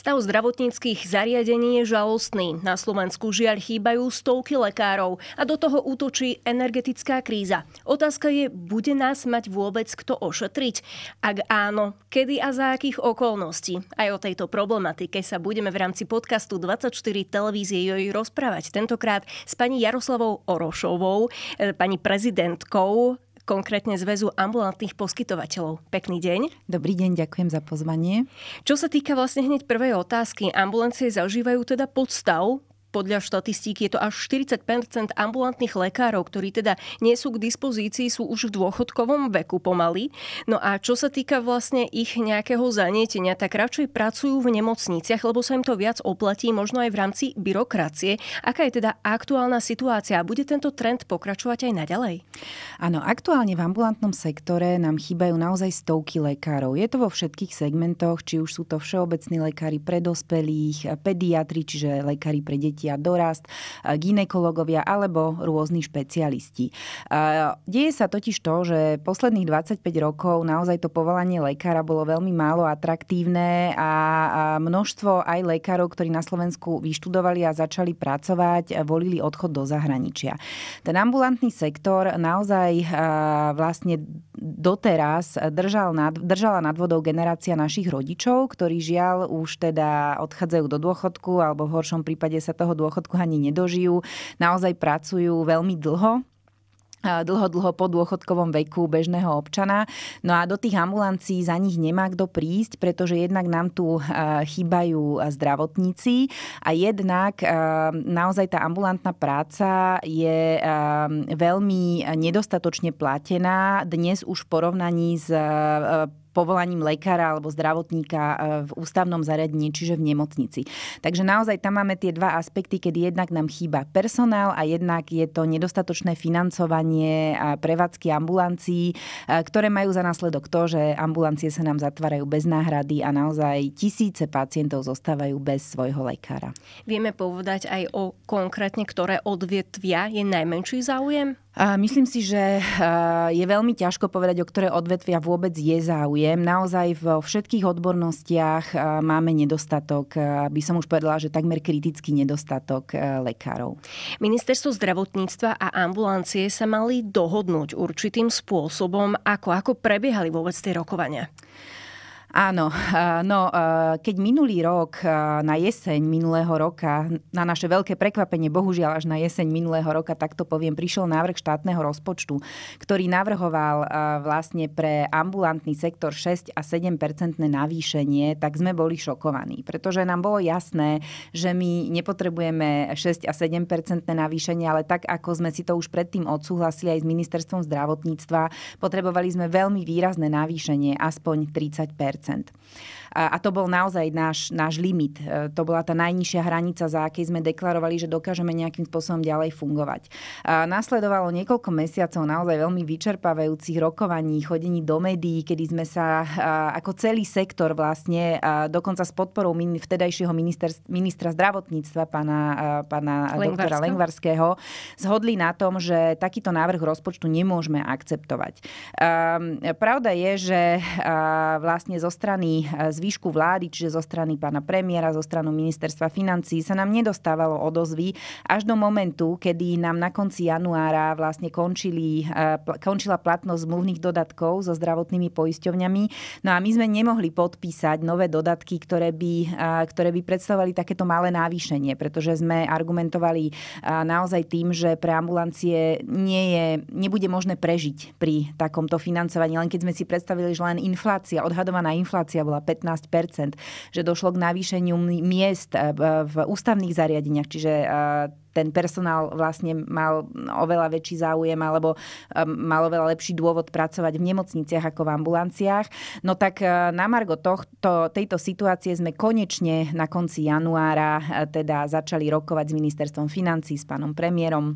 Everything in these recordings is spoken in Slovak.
Stav zdravotníckých zariadení je žalostný. Na Slovensku žiaľ chýbajú stovky lekárov a do toho útočí energetická kríza. Otázka je, bude nás mať vôbec kto ošetriť? Ak áno, kedy a za akých okolností? Aj o tejto problematike sa budeme v rámci podcastu 24 televízie joj rozprávať. Tentokrát s pani Jaroslavou Orošovou, e, pani prezidentkou konkrétne Zväzu ambulantných poskytovateľov. Pekný deň. Dobrý deň, ďakujem za pozvanie. Čo sa týka vlastne hneď prvej otázky, ambulancie zažívajú teda podstav podľa štatistík je to až 40 ambulantných lekárov, ktorí teda nie sú k dispozícii, sú už v dôchodkovom veku pomaly. No a čo sa týka vlastne ich nejakého zanietenia, tak radšej pracujú v nemocniciach, lebo sa im to viac oplatí, možno aj v rámci byrokracie. Aká je teda aktuálna situácia a bude tento trend pokračovať aj naďalej? Áno, aktuálne v ambulantnom sektore nám chýbajú naozaj stovky lekárov. Je to vo všetkých segmentoch, či už sú to všeobecní lekári pre dospelých, pediatri, čiže lekári pre deti dieťa, dorast, e, ginekologovia alebo rôzni špecialisti. E, deje sa totiž to, že posledných 25 rokov naozaj to povolanie lekára bolo veľmi málo atraktívne a množstvo aj lekárov, ktorí na Slovensku vyštudovali a začali pracovať, e, volili odchod do zahraničia. Ten ambulantný sektor naozaj vlastne doteraz držal nad, držala nad vodou generácia našich rodičov, ktorí žiaľ už teda odchádzajú do dôchodku alebo v horšom prípade sa toho toho dôchodku ani nedožijú. Naozaj pracujú veľmi dlho dlho, dlho po dôchodkovom veku bežného občana. No a do tých ambulancií za nich nemá kto prísť, pretože jednak nám tu e, chýbajú e, zdravotníci a jednak e, naozaj tá ambulantná práca je veľmi nedostatočne platená. Dnes už v porovnaní s povolaním lekára alebo zdravotníka e, v ústavnom zariadení, čiže v nemocnici. Takže naozaj tam máme tie dva aspekty, kedy jednak nám chýba personál a jednak je to nedostatočné financovanie a prevádzky ambulancií, e, ktoré majú za následok to, že ambulancie sa nám zatvárajú bez náhrady a naozaj tisíce pacientov zostávajú bez svojho lekára. Vieme povedať aj o konkrétne, ktoré odvetvia je najmenší záujem? Myslím si, že e, je veľmi ťažko povedať, o ktoré odvetvia vôbec je záujem. Naozaj vo všetkých odbornostiach e, máme nedostatok, e, by som už povedala, že takmer kritický nedostatok lekárov. Ministerstvo zdravotníctva a ambulancie sa mali dohodnúť určitým spôsobom, ako, ako prebiehali vôbec tie rokovania. Áno, eh, no eh, keď minulý rok, eh, na jeseň minulého roka, na naše veľké prekvapenie, bohužiaľ až na jeseň minulého roka, tak to poviem, prišiel návrh štátneho rozpočtu, ktorý navrhoval vlastne pre ambulantný sektor 6 a 7 percentné navýšenie, tak sme boli šokovaní, pretože nám bolo jasné, že my nepotrebujeme 6 a 7 percentné navýšenie, ale tak, ako sme si to už predtým odsúhlasili aj s ministerstvom zdravotníctva, potrebovali sme veľmi výrazné navýšenie, aspoň 30 1%. A, a to bol naozaj náš, náš limit. E, to bola tá najnižšia hranica, za akej sme deklarovali, že dokážeme nejakým spôsobom ďalej fungovať. A e, nasledovalo niekoľko mesiacov naozaj veľmi vyčerpávajúcich rokovaní, chodení do médií, kedy sme sa e, ako celý sektor vlastne, dokonca s podporou vtedajšieho minister, ministra zdravotníctva, pána, pána doktora Lengvarského, zhodli na tom, že takýto návrh rozpočtu nemôžeme akceptovať. Ehm, pravda je, že vlastne zo strany z zvýšku vlády, čiže zo strany pána premiéra, zo stranu ministerstva financí, sa nám nedostávalo odozvy až do momentu, kedy nám na konci januára vlastne končili, e, končila platnosť zmluvných dodatkov so zdravotnými poisťovňami. No a my sme nemohli podpísať nové dodatky, ktoré by, e, ktoré by predstavovali takéto malé návýšenie, pretože sme argumentovali e, naozaj tým, že pre ambulancie nie je, nebude možné prežiť pri takomto financovaní. Len keď sme si predstavili, že len inflácia, odhadovaná inflácia bola 15 že došlo k navýšeniu miest eh, v ústavných zariadeniach, čiže eh, ten personál vlastne mal oveľa väčší záujem alebo eh, mal oveľa lepší dôvod pracovať v nemocniciach ako v ambulanciách. No tak na Margo tohto, tejto situácie sme konečne na konci januára teda začali rokovať s ministerstvom financí, s pánom premiérom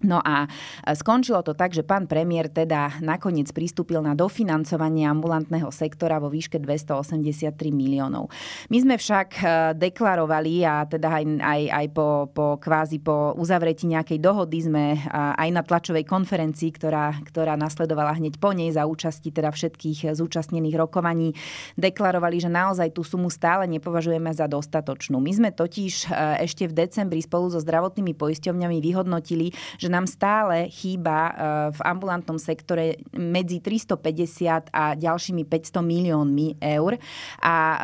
No a skončilo to tak, že pán premiér teda nakoniec pristúpil na dofinancovanie ambulantného sektora vo výške 283 miliónov. My sme však e, deklarovali a teda aj, aj, aj po, po kvázi po uzavretí nejakej dohody sme e, aj na tlačovej konferencii, ktorá, ktorá nasledovala hneď po nej za účasti teda všetkých zúčastnených rokovaní, deklarovali, že naozaj tú sumu stále nepovažujeme za dostatočnú. My sme totiž e, ešte v decembri spolu so zdravotnými poisťovňami vyhodnotili, že nám stále chýba eh, v ambulantnom sektore medzi 350 a ďalšími 500 miliónmi eur. A eh,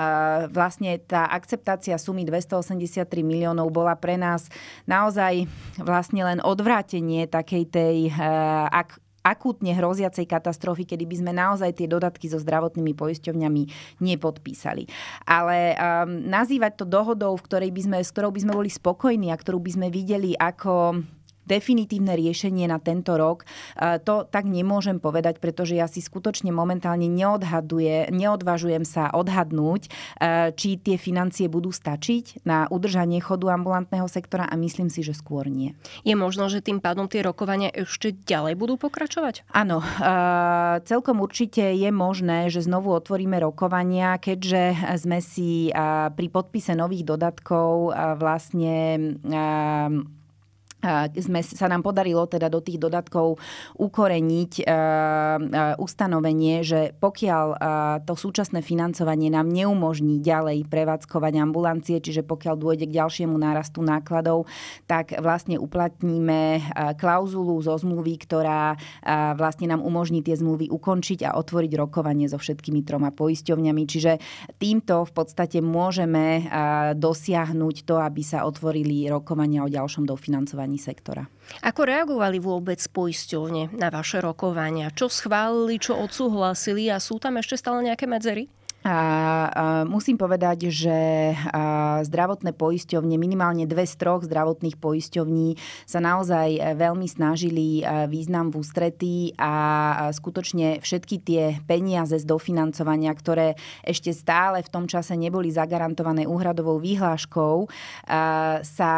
vlastne tá akceptácia sumy 283 miliónov bola pre nás naozaj vlastne len odvrátenie takej tej eh, ak, akútne hroziacej katastrofy, kedy by sme naozaj tie dodatky so zdravotnými poisťovňami nepodpísali. Ale um, nazývať to dohodou, v ktorej by sme, s ktorou by sme boli spokojní a ktorú by sme videli ako definitívne riešenie na tento rok, e, to tak nemôžem povedať, pretože ja si skutočne momentálne neodhaduje, neodvažujem sa odhadnúť, e, či tie financie budú stačiť na udržanie chodu ambulantného sektora a myslím si, že skôr nie. Je možno, že tým pádom tie rokovania ešte ďalej budú pokračovať? Áno, e, celkom určite je možné, že znovu otvoríme rokovania, keďže sme si pri podpise nových dodatkov vlastne sme, sa nám podarilo teda do tých dodatkov ukoreniť e, e, ustanovenie, že pokiaľ e, to súčasné financovanie nám neumožní ďalej prevádzkovať ambulancie, čiže pokiaľ dôjde k ďalšiemu nárastu nákladov, tak vlastne uplatníme e, klauzulu zo zmluvy, ktorá e, vlastne nám umožní tie zmluvy ukončiť a otvoriť rokovanie so všetkými troma poisťovňami. Čiže týmto v podstate môžeme e, dosiahnuť to, aby sa otvorili rokovania o ďalšom dofinancovaní zlyhaní sektora. Ako reagovali vôbec poisťovne na vaše rokovania? Čo schválili, čo odsúhlasili a sú tam ešte stále nejaké medzery? A, musím povedať, že zdravotné poisťovne, minimálne dve z troch zdravotných poisťovní sa naozaj e, veľmi snažili e, význam v ústretí a skutočne všetky tie peniaze z dofinancovania, ktoré ešte stále v tom čase neboli zagarantované úhradovou výhláškou, e, sa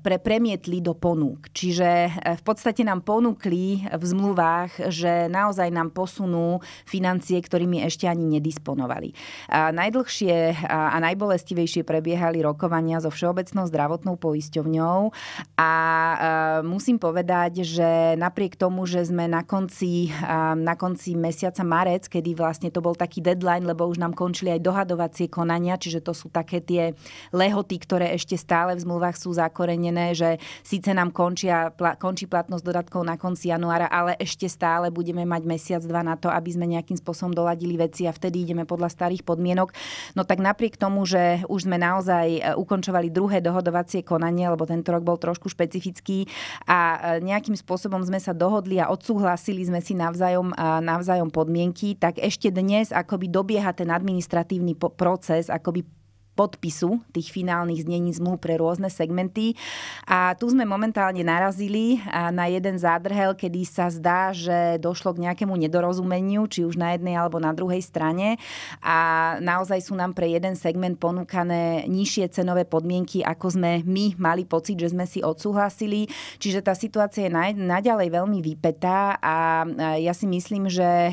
pre, premietli do ponúk. Čiže v podstate nám ponúkli v zmluvách, že naozaj nám posunú financie, ktorými ešte ani nedisponovali. A najdlhšie a najbolestivejšie prebiehali rokovania so Všeobecnou zdravotnou poisťovňou a musím povedať, že napriek tomu, že sme na konci, na konci mesiaca marec, kedy vlastne to bol taký deadline, lebo už nám končili aj dohadovacie konania, čiže to sú také tie lehoty, ktoré ešte stále v zmluvách sú zakorenené, že síce nám končia, končí platnosť dodatkov na konci januára, ale ešte stále budeme mať mesiac, dva na to, aby sme nejakým spôsobom doladili veci a vtedy ideme podľa starých starých podmienok. No tak napriek tomu, že už sme naozaj e, ukončovali druhé dohodovacie konanie, lebo tento rok bol trošku špecifický a e, nejakým spôsobom sme sa dohodli a odsúhlasili sme si navzájom, navzájom podmienky, tak ešte dnes akoby dobieha ten administratívny proces, akoby podpisu tých finálnych znení zmluv pre rôzne segmenty. A tu sme momentálne narazili na jeden zádrhel, kedy sa zdá, že došlo k nejakému nedorozumeniu, či už na jednej alebo na druhej strane. A naozaj sú nám pre jeden segment ponúkané nižšie cenové podmienky, ako sme my mali pocit, že sme si odsúhlasili. Čiže tá situácia je naďalej veľmi vypetá a ja si myslím, že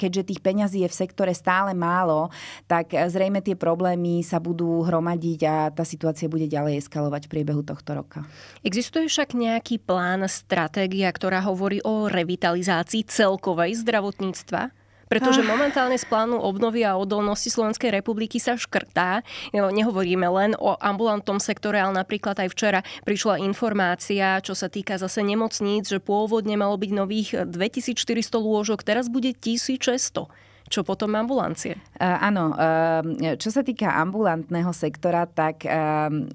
keďže tých peňazí je v sektore stále málo, tak zrejme tie problémy sa budú budú hromadiť a tá situácia bude ďalej eskalovať v priebehu tohto roka. Existuje však nejaký plán, stratégia, ktorá hovorí o revitalizácii celkovej zdravotníctva? pretože ah. momentálne z plánu obnovy a odolnosti Slovenskej republiky sa škrtá. Nehovoríme len o ambulantnom sektore, ale napríklad aj včera prišla informácia, čo sa týka zase nemocníc, že pôvodne malo byť nových 2400 lôžok, teraz bude 1600. Čo potom ambulancie? E, áno, e, čo sa týka ambulantného sektora, tak e,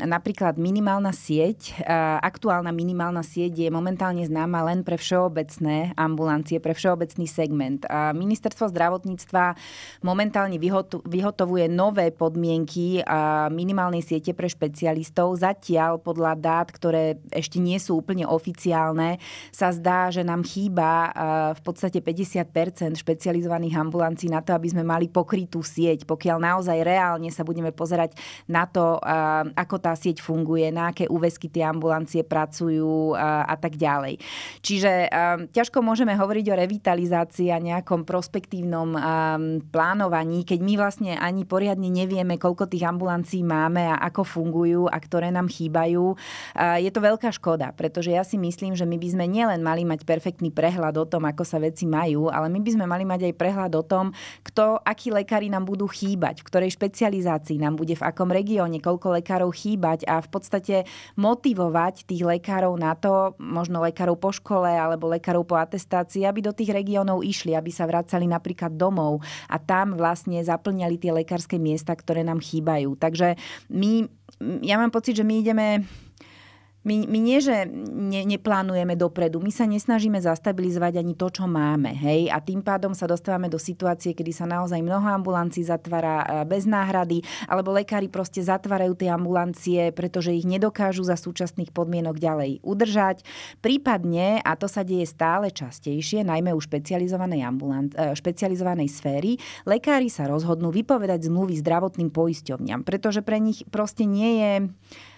napríklad minimálna sieť, aktuálna minimálna sieť je momentálne známa len pre všeobecné ambulancie, pre všeobecný segment. Ministerstvo zdravotníctva momentálne vyhotovuje nové podmienky minimálnej siete pre špecialistov. Zatiaľ podľa dát, ktoré ešte nie sú úplne oficiálne, sa zdá, že nám chýba v podstate 50 špecializovaných ambulancií kompetencií na to, aby sme mali pokrytú sieť, pokiaľ naozaj reálne sa budeme pozerať na to, ako tá sieť funguje, na aké úvesky tie ambulancie pracujú a tak ďalej. Čiže ťažko môžeme hovoriť o revitalizácii a nejakom prospektívnom plánovaní, keď my vlastne ani poriadne nevieme, koľko tých ambulancií máme a ako fungujú a ktoré nám chýbajú. Je to veľká škoda, pretože ja si myslím, že my by sme nielen mali mať perfektný prehľad o tom, ako sa veci majú, ale my by sme mali mať aj prehľad o tom, kto, akí lekári nám budú chýbať, v ktorej špecializácii nám bude, v akom regióne, koľko lekárov chýbať a v podstate motivovať tých lekárov na to, možno lekárov po škole alebo lekárov po atestácii, aby do tých regiónov išli, aby sa vracali napríklad domov a tam vlastne zaplňali tie lekárske miesta, ktoré nám chýbajú. Takže my, ja mám pocit, že my ideme my, my nie, že ne, neplánujeme dopredu, my sa nesnažíme zastabilizovať ani to, čo máme. Hej? A tým pádom sa dostávame do situácie, kedy sa naozaj mnoho ambulancií zatvára e, bez náhrady, alebo lekári proste zatvárajú tie ambulancie, pretože ich nedokážu za súčasných podmienok ďalej udržať. Prípadne, a to sa deje stále častejšie, najmä u špecializovanej, ambulant, e, špecializovanej sféry, lekári sa rozhodnú vypovedať zmluvy zdravotným poisťovňam, pretože pre nich proste nie je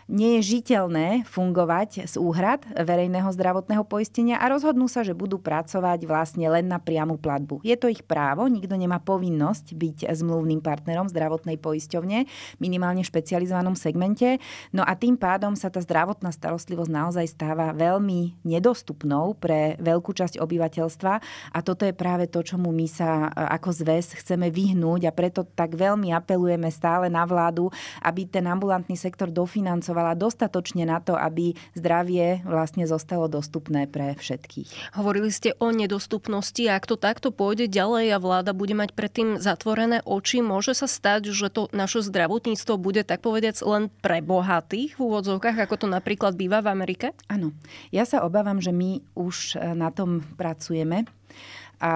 nie je žiteľné fungovať z úhrad verejného zdravotného poistenia a rozhodnú sa, že budú pracovať vlastne len na priamu platbu. Je to ich právo, nikto nemá povinnosť byť zmluvným partnerom zdravotnej poisťovne, minimálne v špecializovanom segmente. No a tým pádom sa tá zdravotná starostlivosť naozaj stáva veľmi nedostupnou pre veľkú časť obyvateľstva a toto je práve to, čomu my sa ako zväz chceme vyhnúť a preto tak veľmi apelujeme stále na vládu, aby ten ambulantný sektor dofinancoval pracovala dostatočne na to, aby zdravie vlastne zostalo dostupné pre všetkých. Hovorili ste o nedostupnosti a ak to takto pôjde ďalej a vláda bude mať predtým zatvorené oči, môže sa stať, že to naše zdravotníctvo bude tak povediac len pre bohatých v úvodzovkách, ako to napríklad býva v Amerike? Áno. Ja sa obávam, že my už eh, na tom pracujeme a,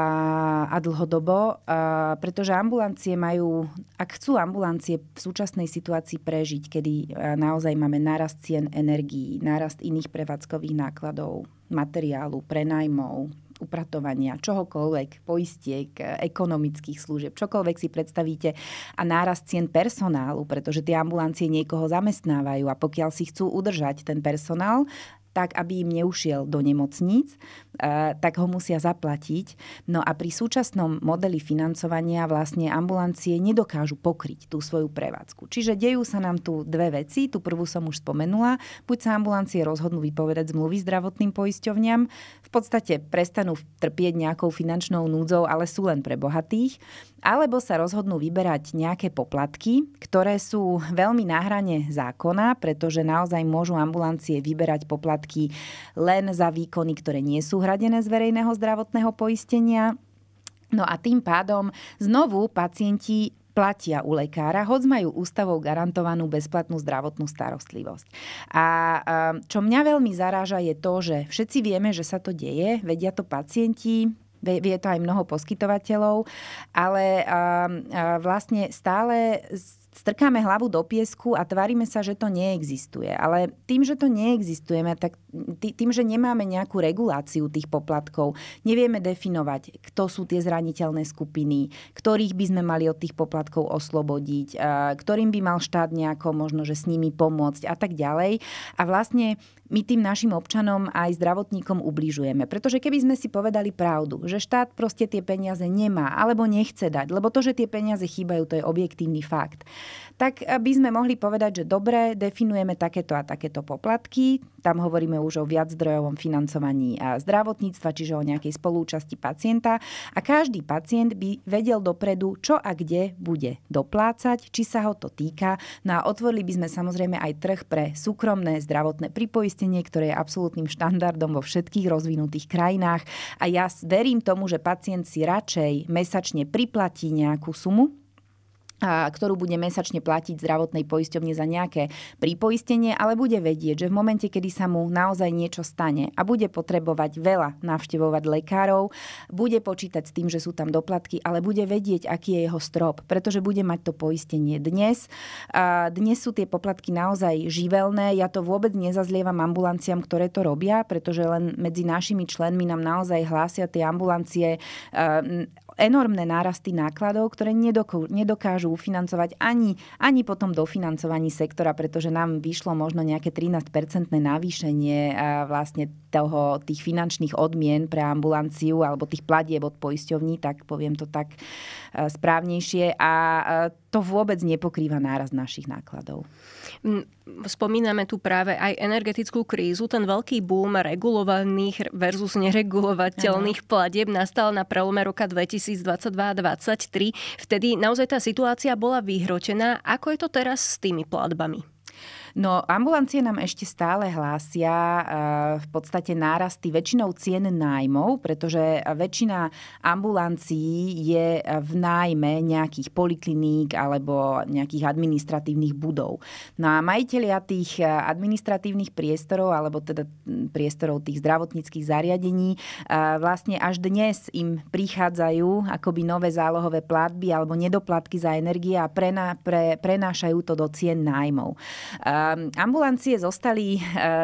a dlhodobo, a, pretože ambulancie majú, ak chcú ambulancie v súčasnej situácii prežiť, kedy e, naozaj máme nárast cien energií, nárast iných prevádzkových nákladov, materiálu, prenajmov, upratovania, čohokoľvek, poistiek, e, ekonomických služieb, čokoľvek si predstavíte a náraz cien personálu, pretože tie ambulancie niekoho zamestnávajú a pokiaľ si chcú udržať ten personál, tak aby im neušiel do nemocníc, e, tak ho musia zaplatiť. No a pri súčasnom modeli financovania vlastne ambulancie nedokážu pokryť tú svoju prevádzku. Čiže dejú sa nám tu dve veci. Tu prvú som už spomenula. Buď sa ambulancie rozhodnú vypovedať zmluvy zdravotným poisťovňam, v podstate prestanú trpieť nejakou finančnou núdzou, ale sú len pre bohatých, alebo sa rozhodnú vyberať nejaké poplatky, ktoré sú veľmi na hrane zákona, pretože naozaj môžu ambulancie vyberať poplatky poplatky len za výkony, ktoré nie sú hradené z verejného zdravotného poistenia. No a tým pádom znovu pacienti platia u lekára, hoď majú ústavou garantovanú bezplatnú zdravotnú starostlivosť. A e, čo mňa veľmi zaráža je to, že všetci vieme, že sa to deje, vedia to pacienti, vie to aj mnoho poskytovateľov, ale e, e, vlastne stále strkáme hlavu do piesku a tvárime sa, že to neexistuje. Ale tým, že to neexistujeme, tak tým, že nemáme nejakú reguláciu tých poplatkov, nevieme definovať, kto sú tie zraniteľné skupiny, ktorých by sme mali od tých poplatkov oslobodiť, eh, ktorým by mal štát nejako možno, že s nimi pomôcť a tak ďalej. A vlastne my tým našim občanom aj zdravotníkom ubližujeme. Pretože keby sme si povedali pravdu, že štát proste tie peniaze nemá alebo nechce dať, lebo to, že tie peniaze chýbajú, to je objektívny fakt, tak eh, by sme mohli povedať, že dobre, definujeme takéto a takéto poplatky, tam hovoríme už o viaczdrojovom financovaní eh, zdravotníctva, čiže o nejakej spolúčasti pacienta a každý pacient by vedel dopredu, čo a kde bude doplácať, či sa ho to týka. No a otvorili by sme samozrejme aj trh pre súkromné zdravotné pripoistenie poistenie, ktoré je absolútnym štandardom vo všetkých rozvinutých krajinách. A ja verím tomu, že pacient si radšej mesačne priplatí nejakú sumu, a ktorú bude mesačne platiť zdravotnej poisťovne za nejaké pripoistenie, ale bude vedieť, že v momente, kedy sa mu naozaj niečo stane a bude potrebovať veľa navštevovať lekárov, bude počítať s tým, že sú tam doplatky, ale bude vedieť, aký je jeho strop, pretože bude mať to poistenie dnes. A dnes sú tie poplatky naozaj živelné, ja to vôbec nezazlievam ambulanciám, ktoré to robia, pretože len medzi našimi členmi nám naozaj hlásia tie ambulancie enormné nárasty nákladov, ktoré nedokážu ufinancovať ani, ani potom dofinancovaní sektora, pretože nám vyšlo možno nejaké 13-percentné navýšenie e, vlastne toho, tých finančných odmien pre ambulanciu alebo tých platieb od poisťovní, tak poviem to tak e, správnejšie. A e, to vôbec nepokrýva náraz našich nákladov. Mm, spomíname tu práve aj energetickú krízu. Ten veľký boom regulovaných versus neregulovateľných platieb nastal na prelome roka 2022 2023. Vtedy naozaj tá situácia bola vyhrotená. Ako je to teraz s tými platbami? No, ambulancie nám ešte stále hlásia eh, v podstate nárasty väčšinou cien nájmov, pretože väčšina ambulancií je v nájme nejakých polikliník alebo nejakých administratívnych budov. No a majiteľia tých eh, administratívnych priestorov alebo teda hm, priestorov tých zdravotníckých zariadení eh, vlastne až dnes im prichádzajú akoby nové zálohové platby alebo nedoplatky za energie a prená, pre, prenášajú to do cien nájmov ambulancie zostali e,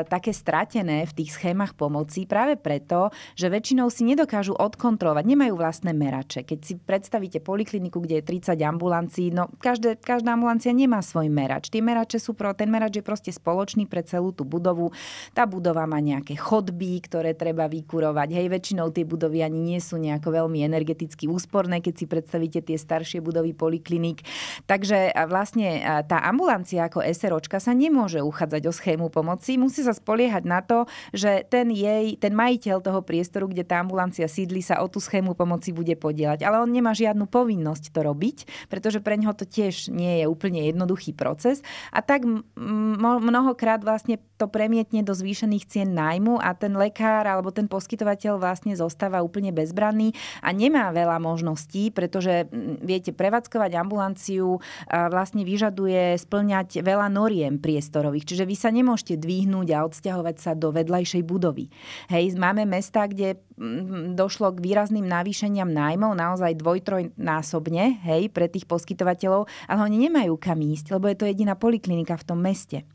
také stratené v tých schémach pomoci práve preto, že väčšinou si nedokážu odkontrolovať, nemajú vlastné merače. Keď si predstavíte polikliniku, kde je 30 ambulancií, no každé, každá ambulancia nemá svoj merač. Tie merače sú pro, ten merač je proste spoločný pre celú tú budovu. Tá budova má nejaké chodby, ktoré treba vykurovať. Hej, väčšinou tie budovy ani nie sú nejako veľmi energeticky úsporné, keď si predstavíte tie staršie budovy polikliník. Takže vlastne tá ambulancia ako SROčka sa nemá nemôže uchádzať o schému pomoci, musí sa spoliehať na to, že ten, jej, ten majiteľ toho priestoru, kde tá ambulancia sídli, sa o tú schému pomoci bude podielať. Ale on nemá žiadnu povinnosť to robiť, pretože pre ňoho to tiež nie je úplne jednoduchý proces. A tak mnohokrát vlastne to premietne do zvýšených cien nájmu a ten lekár alebo ten poskytovateľ vlastne zostáva úplne bezbranný a nemá veľa možností, pretože viete, prevádzkovať ambulanciu vlastne vyžaduje splňať veľa noriem pri priestorových. Čiže vy sa nemôžete dvihnúť a odsťahovať sa do vedľajšej budovy. Hej, máme mesta, kde mm, došlo k výrazným navýšeniam nájmov, naozaj dvoj, trojnásobne, hej, pre tých poskytovateľov, ale oni nemajú kam ísť, lebo je to jediná poliklinika v tom meste.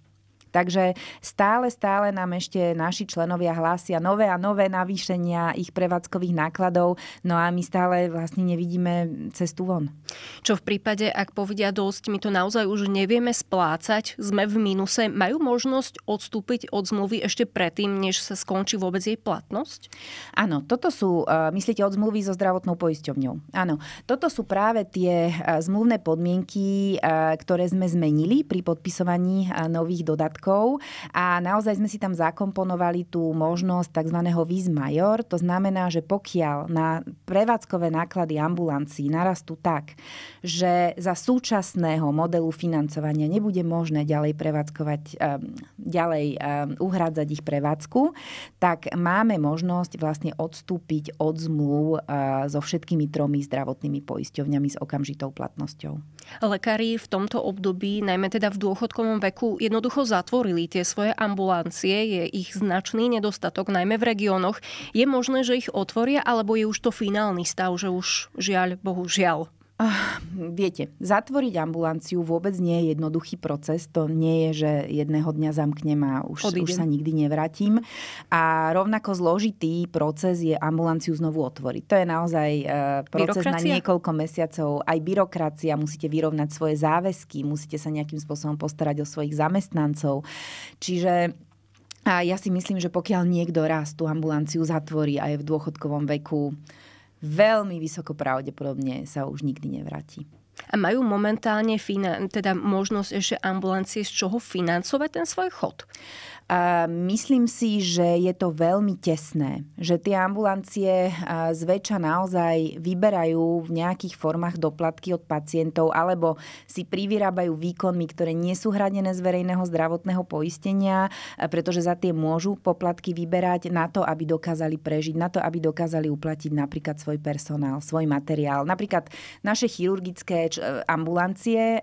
Takže stále, stále nám ešte naši členovia hlásia nové a nové navýšenia ich prevádzkových nákladov, no a my stále vlastne nevidíme cestu von. Čo v prípade, ak povedia dosť, my to naozaj už nevieme splácať, sme v mínuse, majú možnosť odstúpiť od zmluvy ešte predtým, než sa skončí vôbec jej platnosť? Áno, toto sú, e, myslíte, od zmluvy so zdravotnou poisťovňou. Áno, toto sú práve tie e, zmluvné podmienky, e, ktoré sme zmenili pri podpisovaní nových dodatkov rokov a naozaj sme si tam zakomponovali tú možnosť tzv. vis major. To znamená, že pokiaľ na prevádzkové náklady ambulancií narastú tak, že za súčasného modelu financovania nebude možné ďalej prevádzkovať, ehm, ďalej ehm, uhrádzať ich prevádzku, tak máme možnosť vlastne odstúpiť od zmluv ehm, so všetkými tromi zdravotnými poisťovňami s okamžitou platnosťou. Lekári v tomto období, najmä teda v dôchodkovom veku, jednoducho zatvorili otvorili tie svoje ambulancie, je ich značný nedostatok, najmä v regiónoch. Je možné, že ich otvoria, alebo je už to finálny stav, že už žiaľ, bohužiaľ Ah, viete, zatvoriť ambulanciu vôbec nie je jednoduchý proces. To nie je, že jedného dňa zamknem a už, už sa nikdy nevrátim. A rovnako zložitý proces je ambulanciu znovu otvoriť. To je naozaj eh, proces byrokracia? na niekoľko mesiacov. Aj byrokracia, musíte vyrovnať svoje záväzky, musíte sa nejakým spôsobom postarať o svojich zamestnancov. Čiže a ja si myslím, že pokiaľ niekto raz tú ambulanciu zatvorí a je v dôchodkovom veku, veľmi vysoko pravdepodobne sa už nikdy nevráti. A majú momentálne finan- teda možnosť ešte ambulancie z čoho financovať ten svoj chod? Myslím si, že je to veľmi tesné, že tie ambulancie zväčša naozaj vyberajú v nejakých formách doplatky od pacientov alebo si privyrábajú výkonmi, ktoré nie sú hradené z verejného zdravotného poistenia, pretože za tie môžu poplatky vyberať na to, aby dokázali prežiť, na to, aby dokázali uplatiť napríklad svoj personál, svoj materiál. Napríklad naše chirurgické ambulancie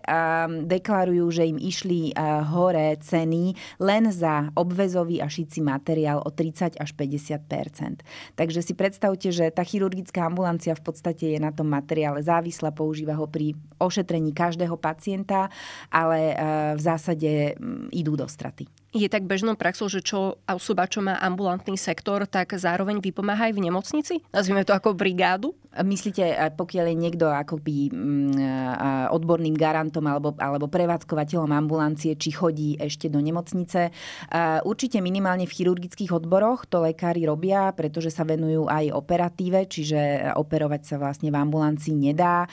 deklarujú, že im išli hore ceny len za obvezový a šíci materiál o 30 až 50 Takže si predstavte, že tá chirurgická ambulancia v podstate je na tom materiále závislá, používa ho pri ošetrení každého pacienta, ale eh, v zásade mm, idú do straty je tak bežnou praxou, že čo osoba, čo má ambulantný sektor, tak zároveň vypomáha aj v nemocnici? Nazvime to ako brigádu? Myslíte, pokiaľ je niekto akoby mm, odborným garantom alebo, alebo prevádzkovateľom ambulancie, či chodí ešte do nemocnice? Určite minimálne v chirurgických odboroch to lekári robia, pretože sa venujú aj operatíve, čiže operovať sa vlastne v ambulancii nedá.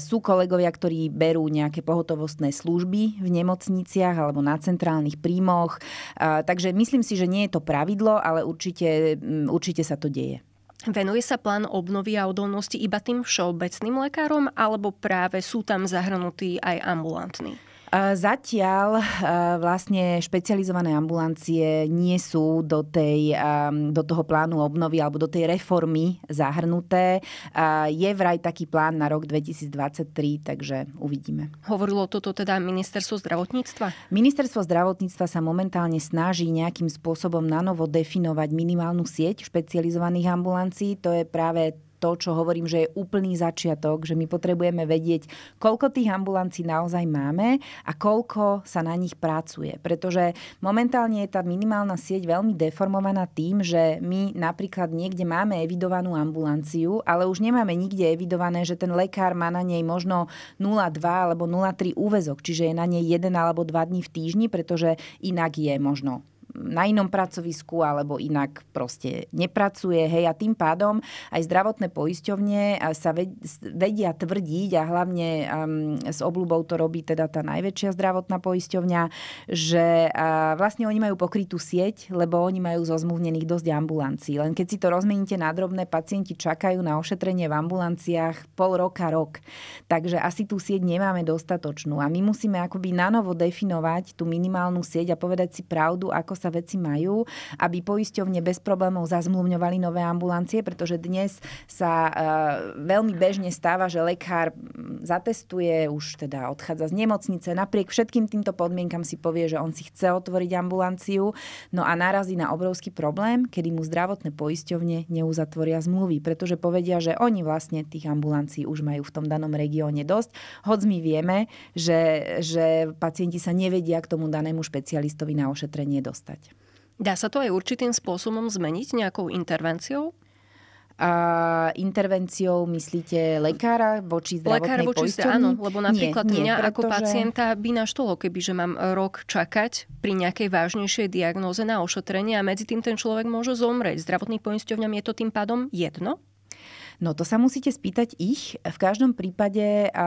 Sú kolegovia, ktorí berú nejaké pohotovostné služby v nemocniciach alebo na centrálnych minimálnych príjmoch. Takže myslím si, že nie je to pravidlo, ale určite, určite sa to deje. Venuje sa plán obnovy a odolnosti iba tým všeobecným lekárom, alebo práve sú tam zahrnutí aj ambulantní? Zatiaľ e, vlastne špecializované ambulancie nie sú do, tej, e, do toho plánu obnovy alebo do tej reformy zahrnuté. Je vraj taký plán na rok 2023, takže uvidíme. Hovorilo toto teda ministerstvo zdravotníctva? Ministerstvo zdravotníctva sa momentálne snaží nejakým spôsobom nanovo definovať minimálnu sieť špecializovaných ambulancií. To je práve to, čo hovorím, že je úplný začiatok, že my potrebujeme vedieť, koľko tých ambulancií naozaj máme a koľko sa na nich pracuje. Pretože momentálne je tá minimálna sieť veľmi deformovaná tým, že my napríklad niekde máme evidovanú ambulanciu, ale už nemáme nikde evidované, že ten lekár má na nej možno 0,2 alebo 0,3 úvezok, čiže je na nej jeden alebo dva dní v týždni, pretože inak je možno na inom pracovisku alebo inak proste nepracuje. Hej, a tým pádom aj zdravotné poisťovne sa vedia tvrdiť a hlavne s oblúbou to robí teda tá najväčšia zdravotná poisťovňa, že vlastne oni majú pokrytú sieť, lebo oni majú zo zmluvnených dosť ambulancií. Len keď si to rozmeníte na drobné, pacienti čakajú na ošetrenie v ambulanciách pol roka, rok. Takže asi tú sieť nemáme dostatočnú a my musíme akoby nanovo definovať tú minimálnu sieť a povedať si pravdu, ako sa veci majú, aby poisťovne bez problémov zazmluvňovali nové ambulancie, pretože dnes sa e, veľmi bežne stáva, že lekár zatestuje, už teda odchádza z nemocnice, napriek všetkým týmto podmienkam si povie, že on si chce otvoriť ambulanciu, no a narazí na obrovský problém, kedy mu zdravotné poisťovne neuzatvoria zmluvy, pretože povedia, že oni vlastne tých ambulancií už majú v tom danom regióne dosť, hoď my vieme, že, že pacienti sa nevedia k tomu danému špecialistovi na ošetrenie dostať dostať. Dá sa to aj určitým spôsobom zmeniť nejakou intervenciou? A intervenciou myslíte lekára voči zdravotnej Lekár voči poisťovni? Áno, lebo napríklad nie, nie, mňa pretože... ako pacienta by naštolo, keby že mám rok čakať pri nejakej vážnejšej diagnóze na ošetrenie a medzi tým ten človek môže zomrieť. Zdravotným poisťovňam je to tým pádom jedno? No to sa musíte spýtať ich. V každom prípade, a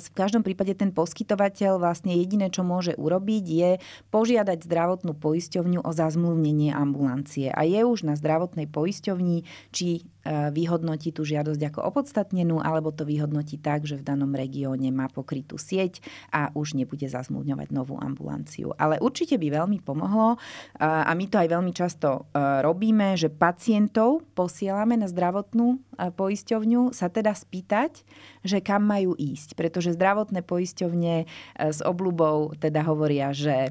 v každom prípade ten poskytovateľ vlastne jediné, čo môže urobiť, je požiadať zdravotnú poisťovňu o zazmluvnenie ambulancie. A je už na zdravotnej poisťovni, či E, vyhodnotí tú žiadosť ako opodstatnenú, alebo to vyhodnotí tak, že v danom regióne má pokrytú sieť a už nebude zazmúňovať novú ambulanciu. Ale určite by veľmi pomohlo e, a my to aj veľmi často e, robíme, že pacientov posielame na zdravotnú poisťovňu sa teda spýtať, že kam majú ísť. Pretože zdravotné poisťovne e, s obľubou teda hovoria, že e,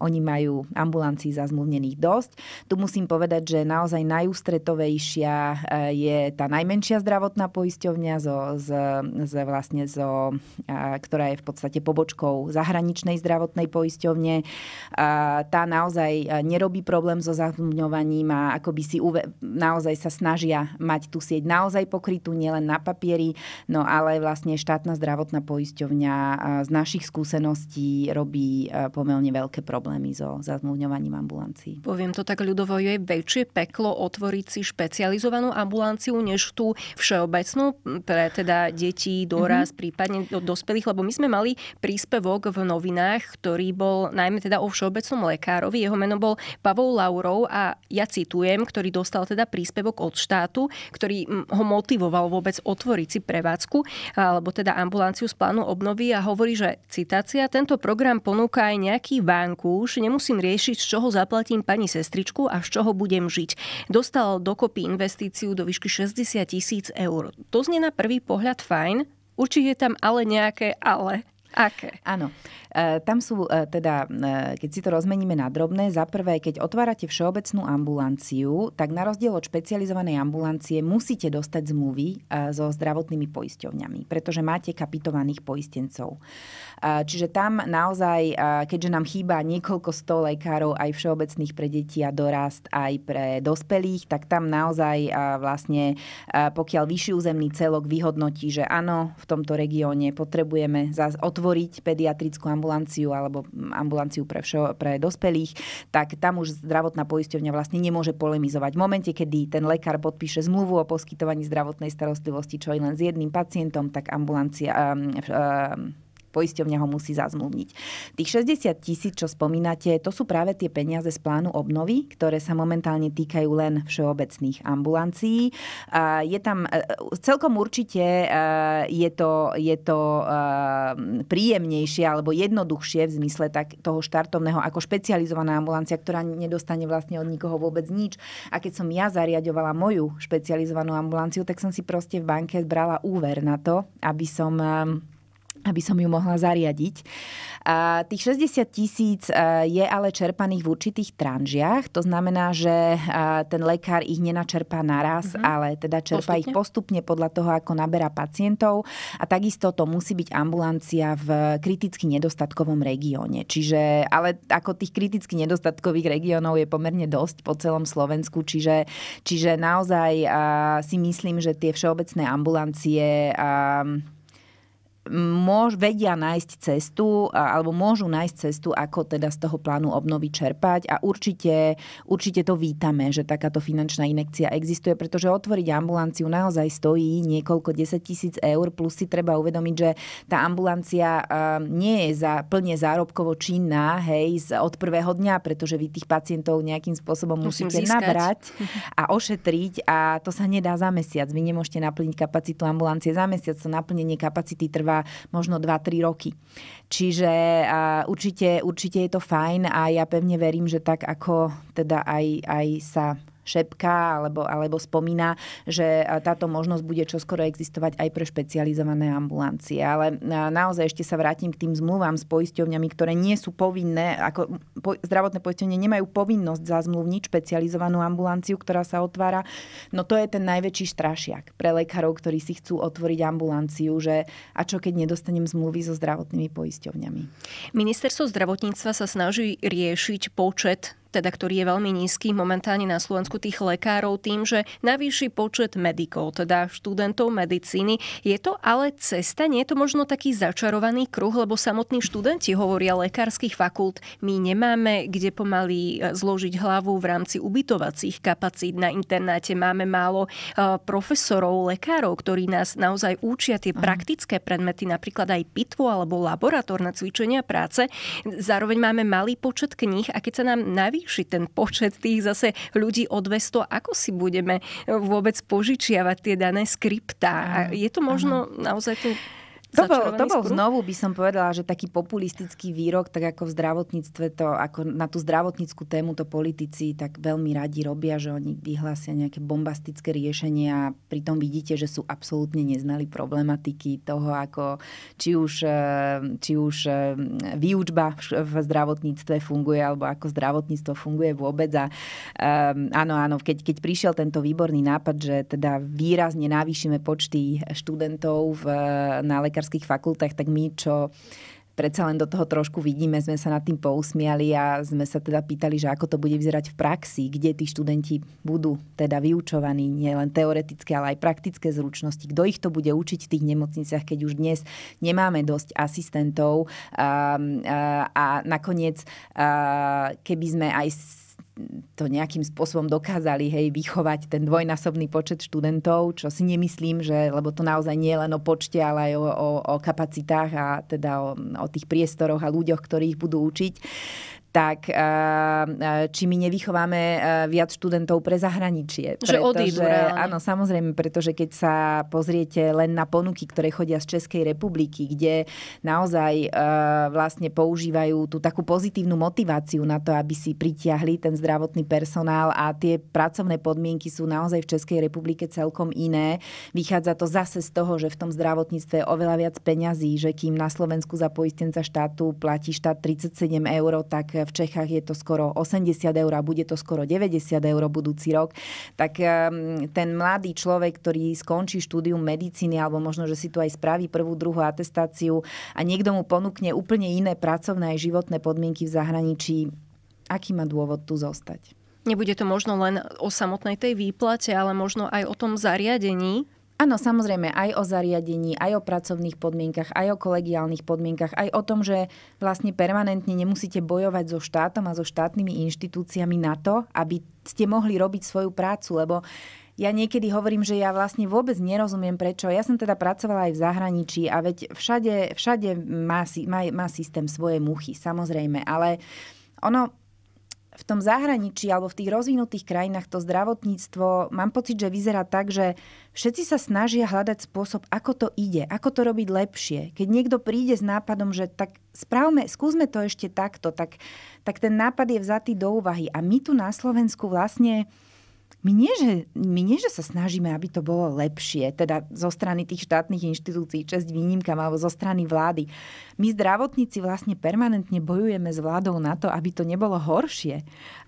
oni majú ambulancií zazmluvnených dosť. Tu musím povedať, že naozaj najústretovejšia e, je tá najmenšia zdravotná poisťovňa, zo, z, z, vlastne zo, ktorá je v podstate pobočkou zahraničnej zdravotnej poisťovne. Tá naozaj nerobí problém so zazmluvňovaním a akoby si uve- naozaj sa snažia mať tú sieť naozaj pokrytú, nielen na papieri. No ale vlastne štátna zdravotná poisťovňa z našich skúseností robí pomerne veľké problémy so zazmluvňovaním ambulancií. Poviem to tak ľudovo, je väčšie peklo otvoriť si špecializovanú ambulanciu než tú všeobecnú pre teda detí, doraz, mm-hmm. prípadne dospelých, lebo my sme mali príspevok v novinách, ktorý bol najmä teda o všeobecnom lekárovi. Jeho meno bol Pavol Laurov a ja citujem, ktorý dostal teda príspevok od štátu, ktorý hm, ho motivoval vôbec otvoriť si prevádzku alebo teda ambulanciu z plánu obnovy a hovorí, že citácia, tento program ponúka aj nejaký vankúš, nemusím riešiť, z čoho zaplatím pani sestričku a z čoho budem žiť. Dostal dokopy investíciu do výšky 60 tisíc eur. To znie na prvý pohľad fajn, Určite je tam ale nejaké ale. Aké? Áno. E, tam sú e, teda, e, keď si to rozmeníme na drobné, za prvé, keď otvárate všeobecnú ambulanciu, tak na rozdiel od špecializovanej ambulancie musíte dostať zmluvy e, so zdravotnými poisťovňami, pretože máte kapitovaných poistencov. E, čiže tam naozaj, e, keďže nám chýba niekoľko sto lekárov, aj všeobecných pre deti a dorast, aj pre dospelých, tak tam naozaj e, vlastne, e, pokiaľ vyšší územný celok vyhodnotí, že áno, v tomto regióne potrebujeme zás otvoriť otvoriť pediatrickú ambulanciu alebo mm, ambulanciu pre, všo, pre dospelých, tak tam už zdravotná poisťovňa vlastne nemôže polemizovať. V momente, kedy ten lekár podpíše zmluvu o poskytovaní zdravotnej starostlivosti čo i len s jedným pacientom, tak ambulancia... Um, um, poisťovňa ho musí zazmluvniť. Tých 60 tisíc, čo spomínate, to sú práve tie peniaze z plánu obnovy, ktoré sa momentálne týkajú len všeobecných ambulancií. Je tam e, celkom určite e, je to, je to e, príjemnejšie alebo jednoduchšie v zmysle tak toho štartovného ako špecializovaná ambulancia, ktorá nedostane vlastne od nikoho vôbec nič. A keď som ja zariadovala moju špecializovanú ambulanciu, tak som si proste v banke brala úver na to, aby som aby som ju mohla zariadiť. A tých 60 tisíc e, je ale čerpaných v určitých tranžiach, to znamená, že e, ten lekár ich nenačerpá naraz, mm-hmm. ale teda čerpa postupne? ich postupne podľa toho, ako naberá pacientov a takisto to musí byť ambulancia v kriticky nedostatkovom regióne. Čiže, ale ako tých kriticky nedostatkových regiónov je pomerne dosť po celom Slovensku, čiže, čiže naozaj si myslím, že tie všeobecné ambulancie môž, vedia nájsť cestu, alebo môžu nájsť cestu, ako teda z toho plánu obnovy čerpať a určite, určite to vítame, že takáto finančná inekcia existuje, pretože otvoriť ambulanciu naozaj stojí niekoľko 10 tisíc eur, plus si treba uvedomiť, že tá ambulancia nie je za, plne zárobkovo činná, hej, od prvého dňa, pretože vy tých pacientov nejakým spôsobom Musím musíte získať. nabrať a ošetriť a to sa nedá za mesiac. Vy nemôžete naplniť kapacitu ambulancie za mesiac, to naplnenie kapacity trvá možno 2-3 roky. Čiže určite, určite je to fajn a ja pevne verím, že tak ako teda aj, aj sa šepká alebo, alebo spomína, že táto možnosť bude čoskoro existovať aj pre špecializované ambulancie. Ale naozaj ešte sa vrátim k tým zmluvám s poisťovňami, ktoré nie sú povinné, ako po, zdravotné poisťovne nemajú povinnosť zazmluvniť špecializovanú ambulanciu, ktorá sa otvára. No to je ten najväčší strašiak pre lekárov, ktorí si chcú otvoriť ambulanciu, že a čo keď nedostanem zmluvy so zdravotnými poisťovňami. Ministerstvo zdravotníctva sa snaží riešiť počet teda ktorý je veľmi nízky momentálne na Slovensku tých lekárov tým, že navýši počet medikov, teda študentov medicíny. Je to ale cesta, nie je to možno taký začarovaný kruh, lebo samotní študenti hovoria lekárskych fakult, my nemáme kde pomaly e, zložiť hlavu v rámci ubytovacích kapacít na internáte, máme málo e, profesorov, lekárov, ktorí nás naozaj učia tie praktické predmety, napríklad aj pitvu alebo laboratórne cvičenia práce. Zároveň máme malý počet kníh a keď sa nám navýši zvýši ten počet tých zase ľudí o 200, ako si budeme eh, vôbec požičiavať tie dané skriptá. je to možno ano. naozaj to to bol, to bol znovu, by som povedala, že taký populistický výrok, tak ako v zdravotníctve to, ako na tú zdravotníckú tému to politici tak veľmi radi robia, že oni vyhlásia nejaké bombastické riešenia a pritom vidíte, že sú absolútne neznali problematiky toho, ako či už, eh, či už eh, výučba v zdravotníctve funguje, alebo ako zdravotníctvo funguje vôbec. A um, áno, áno, keď, keď prišiel tento výborný nápad, že teda výrazne navýšime počty študentov v, na lekárstve, lekárskych fakultách, tak my, čo predsa len do toho trošku vidíme, sme sa nad tým pousmiali a sme sa teda pýtali, že ako to bude vyzerať v praxi, kde tí študenti budú teda vyučovaní, nielen teoretické, ale aj praktické zručnosti, kto ich to bude učiť v tých nemocniciach, keď už dnes nemáme dosť asistentov a, a, a nakoniec, a, keby sme aj to nejakým spôsobom dokázali hej, vychovať ten dvojnásobný počet študentov, čo si nemyslím, že, lebo to naozaj nie je len o počte, ale aj o, o, o kapacitách a teda o, o tých priestoroch a ľuďoch, ktorých budú učiť tak eh, eh, či my nevychováme eh, viac študentov pre zahraničie. Že odídu reálne. Áno, samozrejme, pretože keď sa pozriete len na ponuky, ktoré chodia z Českej republiky, kde naozaj vlastne používajú tú takú pozitívnu motiváciu na to, aby si pritiahli ten zdravotný personál a tie pracovné podmienky sú naozaj v Českej republike celkom iné. Vychádza to zase z toho, že v tom zdravotníctve je oveľa viac peňazí, že kým na Slovensku za poistenca štátu platí štát 37 eur, tak v Čechách je to skoro 80 eur a bude to skoro 90 eur budúci rok, tak ehm, ten mladý človek, ktorý skončí štúdium medicíny alebo možno, že si tu aj spraví prvú, druhú atestáciu a niekto mu ponúkne úplne iné pracovné aj životné podmienky v zahraničí, aký má dôvod tu zostať? Nebude to možno len o samotnej tej výplate, ale možno aj o tom zariadení, Áno, samozrejme, aj o zariadení, aj o pracovných podmienkach, aj o kolegiálnych podmienkach, aj o tom, že vlastne permanentne nemusíte bojovať so štátom a so štátnymi inštitúciami na to, aby ste mohli robiť svoju prácu, lebo ja niekedy hovorím, že ja vlastne vôbec nerozumiem prečo. Ja som teda pracovala aj v zahraničí a veď všade, všade má, má, má systém svoje muchy, samozrejme, ale ono v tom zahraničí alebo v tých rozvinutých krajinách to zdravotníctvo, mám pocit, že vyzerá tak, že všetci sa snažia hľadať spôsob, ako to ide, ako to robiť lepšie. Keď niekto príde s nápadom, že tak správme, skúsme to ešte takto, tak, tak ten nápad je vzatý do úvahy. A my tu na Slovensku vlastne my nie, že, my nie, že sa snažíme, aby to bolo lepšie, teda zo strany tých štátnych inštitúcií, čest výnimkám, alebo zo strany vlády. My zdravotníci vlastne permanentne bojujeme s vládou na to, aby to nebolo horšie.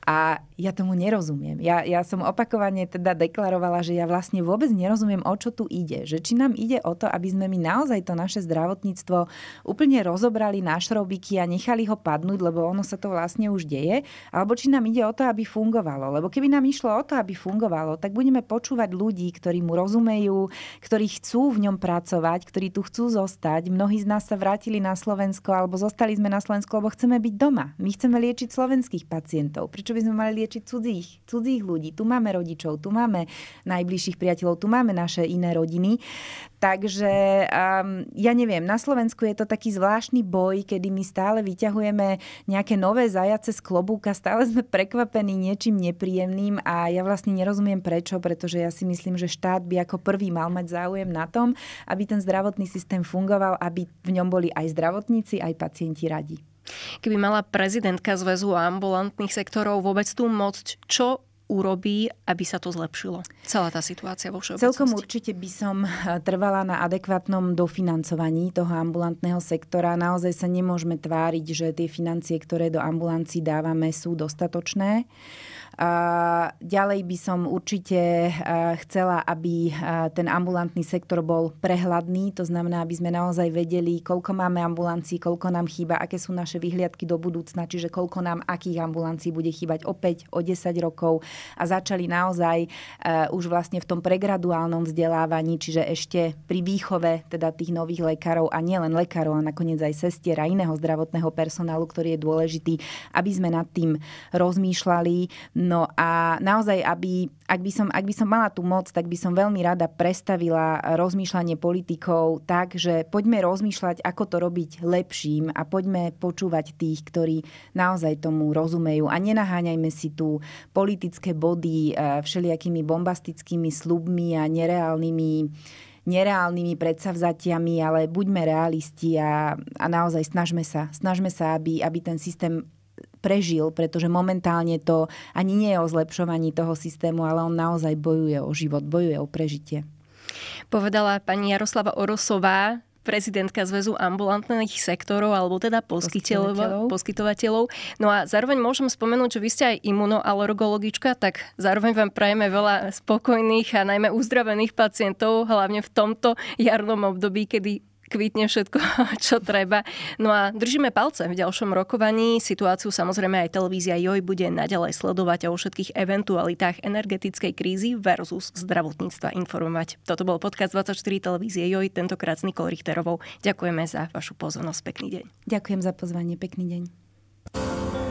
A ja tomu nerozumiem. Ja, ja som opakovane teda deklarovala, že ja vlastne vôbec nerozumiem, o čo tu ide. Že či nám ide o to, aby sme my naozaj to naše zdravotníctvo úplne rozobrali na šrobiky a nechali ho padnúť, lebo ono sa to vlastne už deje, alebo či nám ide o to, aby fungovalo. Lebo keby nám išlo o to, aby fungovalo, tak budeme počúvať ľudí, ktorí mu rozumejú, ktorí chcú v ňom pracovať, ktorí tu chcú zostať. Mnohí z nás sa vrátili na Slovensko alebo zostali sme na Slovensku, lebo chceme byť doma. My chceme liečiť slovenských pacientov. Prečo by sme mali liečiť cudzích, cudzích ľudí? Tu máme rodičov, tu máme najbližších priateľov, tu máme naše iné rodiny. Takže um, ja neviem, na Slovensku je to taký zvláštny boj, kedy my stále vyťahujeme nejaké nové zajace z klobúka, stále sme prekvapení niečím nepríjemným a ja vlastne presne nerozumiem prečo, pretože ja si myslím, že štát by ako prvý mal mať záujem na tom, aby ten zdravotný systém fungoval, aby v ňom boli aj zdravotníci, aj pacienti radi. Keby mala prezidentka zväzu ambulantných sektorov vôbec tú moc, čo urobí, aby sa to zlepšilo? Celá tá situácia vo všeobecnosti. Celkom určite by som eh, trvala na adekvátnom dofinancovaní toho ambulantného sektora. Naozaj sa nemôžeme tváriť, že tie financie, ktoré do ambulancií dávame, sú dostatočné. Ďalej by som určite chcela, aby ten ambulantný sektor bol prehľadný, to znamená, aby sme naozaj vedeli, koľko máme ambulancií, koľko nám chýba, aké sú naše vyhliadky do budúcna, čiže koľko nám akých ambulancií bude chýbať opäť o 10 rokov a začali naozaj už vlastne v tom pregraduálnom vzdelávaní, čiže ešte pri výchove teda tých nových lekárov a nielen lekárov, a nakoniec aj sestier a iného zdravotného personálu, ktorý je dôležitý, aby sme nad tým rozmýšľali No a naozaj, aby, ak, by som, ak by som mala tú moc, tak by som veľmi rada prestavila rozmýšľanie politikov tak, že poďme rozmýšľať, ako to robiť lepším a poďme počúvať tých, ktorí naozaj tomu rozumejú. A nenaháňajme si tu politické body e, všelijakými bombastickými slubmi a nereálnymi nereálnymi predsavzatiami, ale buďme realisti a, a naozaj snažme sa, snažme sa, aby, aby ten systém prežil, pretože momentálne to ani nie je o zlepšovaní toho systému, ale on naozaj bojuje o život, bojuje o prežitie. Povedala pani Jaroslava Orosová, prezidentka Zväzu ambulantných sektorov, alebo teda poskytovateľov. poskytovateľov. No a zároveň môžem spomenúť, že vy ste aj imunoalergologička, tak zároveň vám prajeme veľa spokojných a najmä uzdravených pacientov, hlavne v tomto jarnom období, kedy kvitne všetko, čo treba. No a držíme palce v ďalšom rokovaní. Situáciu samozrejme aj televízia Joj bude naďalej sledovať a o všetkých eventualitách energetickej krízy versus zdravotníctva informovať. Toto bol podcast 24 televízie Joj, tentokrát s Nikol Richterovou. Ďakujeme za vašu pozornosť. Pekný deň. Ďakujem za pozvanie. Pekný deň.